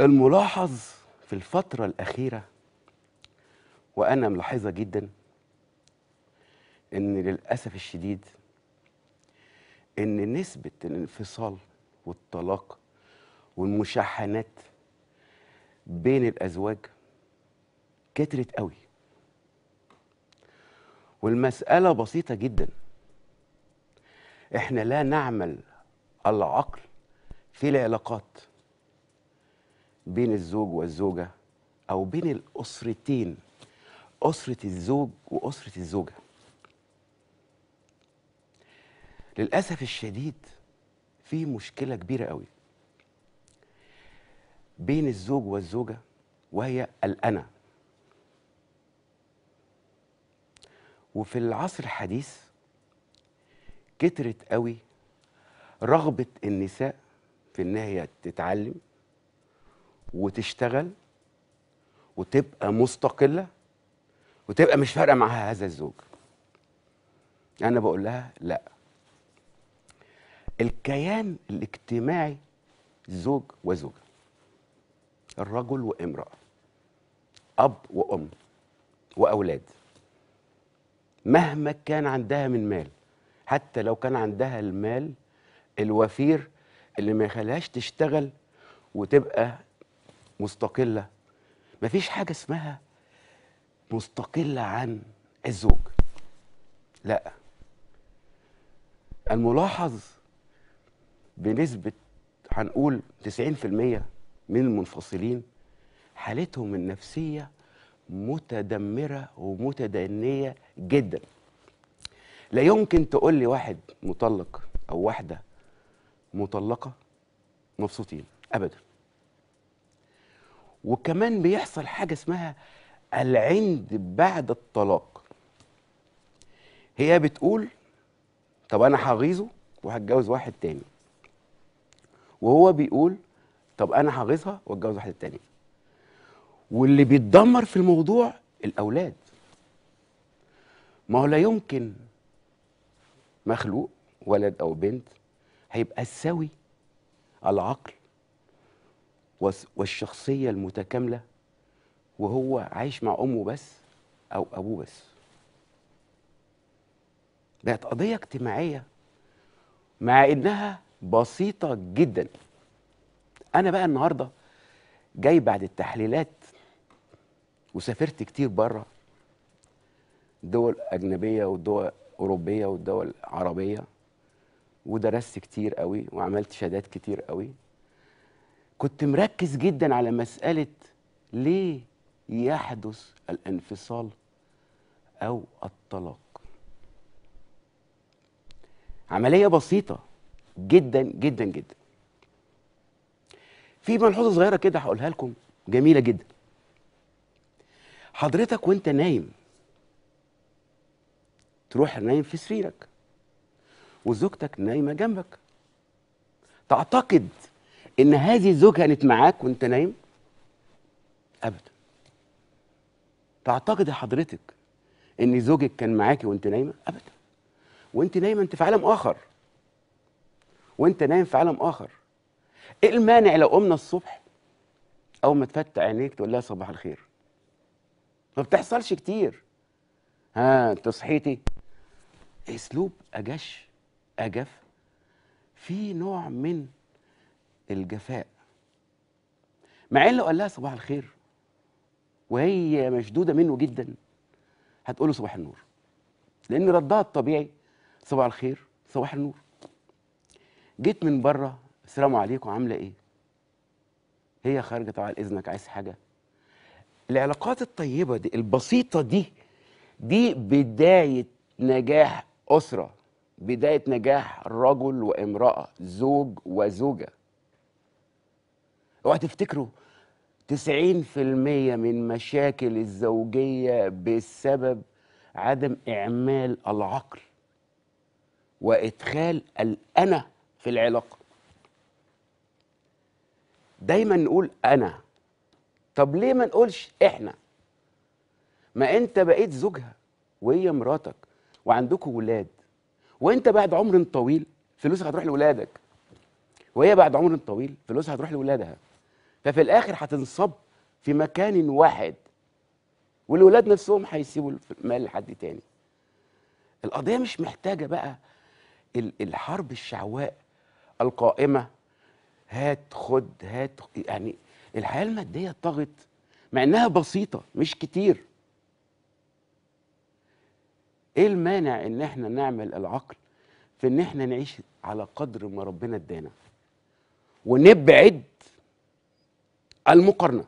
الملاحظ في الفترة الأخيرة وأنا ملاحظة جدا إن للأسف الشديد إن نسبة الانفصال والطلاق والمشاحنات بين الأزواج كترت قوي والمسألة بسيطة جدا إحنا لا نعمل العقل في العلاقات بين الزوج والزوجة أو بين الأسرتين أسرة الزوج وأسرة الزوجة للأسف الشديد في مشكلة كبيرة قوي بين الزوج والزوجة وهي الأنا وفي العصر الحديث كترت قوي رغبة النساء في أنها تتعلم وتشتغل وتبقى مستقله وتبقى مش فارقه معاها هذا الزوج انا بقول لها لا الكيان الاجتماعي زوج وزوجه الرجل وامراه اب وام واولاد مهما كان عندها من مال حتى لو كان عندها المال الوفير اللي ما يخليهاش تشتغل وتبقى مستقله مفيش حاجه اسمها مستقله عن الزوج لا الملاحظ بنسبه هنقول 90% من المنفصلين حالتهم النفسيه متدمره ومتدنيه جدا لا يمكن تقول لي واحد مطلق او واحده مطلقه مبسوطين ابدا وكمان بيحصل حاجه اسمها العند بعد الطلاق هي بتقول طب انا هغيظه وهتجوز واحد تاني وهو بيقول طب انا هغيظها واتجوز واحد تاني واللي بيتدمر في الموضوع الاولاد ما هو لا يمكن مخلوق ولد او بنت هيبقى السوي العقل والشخصية المتكاملة وهو عايش مع أمه بس أو أبوه بس بقت قضية اجتماعية مع إنها بسيطة جدا أنا بقى النهاردة جاي بعد التحليلات وسافرت كتير بره دول أجنبية ودول أوروبية ودول عربية ودرست كتير قوي وعملت شهادات كتير قوي كنت مركز جدا على مسألة ليه يحدث الانفصال أو الطلاق عملية بسيطة جدا جدا جدا في ملحوظة صغيرة كده هقولها لكم جميلة جدا حضرتك وانت نايم تروح نايم في سريرك وزوجتك نايمة جنبك تعتقد ان هذه الزوجه كانت معاك وانت نايم ابدا تعتقد حضرتك ان زوجك كان معاكي وانت نايمه ابدا وانت نايمه انت في عالم اخر وانت نايم في عالم اخر ايه المانع لو قمنا الصبح اول ما تفتح عينيك تقول لها صباح الخير ما بتحصلش كتير ها انت صحيتي اسلوب اجش اجف في نوع من الجفاء مع ان لو قال لها صباح الخير وهي مشدوده منه جدا هتقول له صباح النور لان ردها الطبيعي صباح الخير صباح النور جيت من بره السلام عليكم عامله ايه هي خارجه طبعا اذنك عايز حاجه العلاقات الطيبه دي البسيطه دي دي بدايه نجاح اسره بدايه نجاح رجل وامراه زوج وزوجه اوعى تفتكروا 90% من مشاكل الزوجية بسبب عدم إعمال العقل وإدخال الأنا في العلاقة دايما نقول أنا طب ليه ما نقولش إحنا ما أنت بقيت زوجها وهي مراتك وعندكم ولاد وأنت بعد عمر طويل فلوسك هتروح لولادك وهي بعد عمر طويل فلوسها هتروح لولادها ففي الاخر هتنصب في مكان واحد والولاد نفسهم هيسيبوا المال لحد تاني القضيه مش محتاجه بقى الحرب الشعواء القائمه هات خد هات يعني الحياه الماديه طغت مع انها بسيطه مش كتير ايه المانع ان احنا نعمل العقل في ان احنا نعيش على قدر ما ربنا ادانا ونبعد المقارنه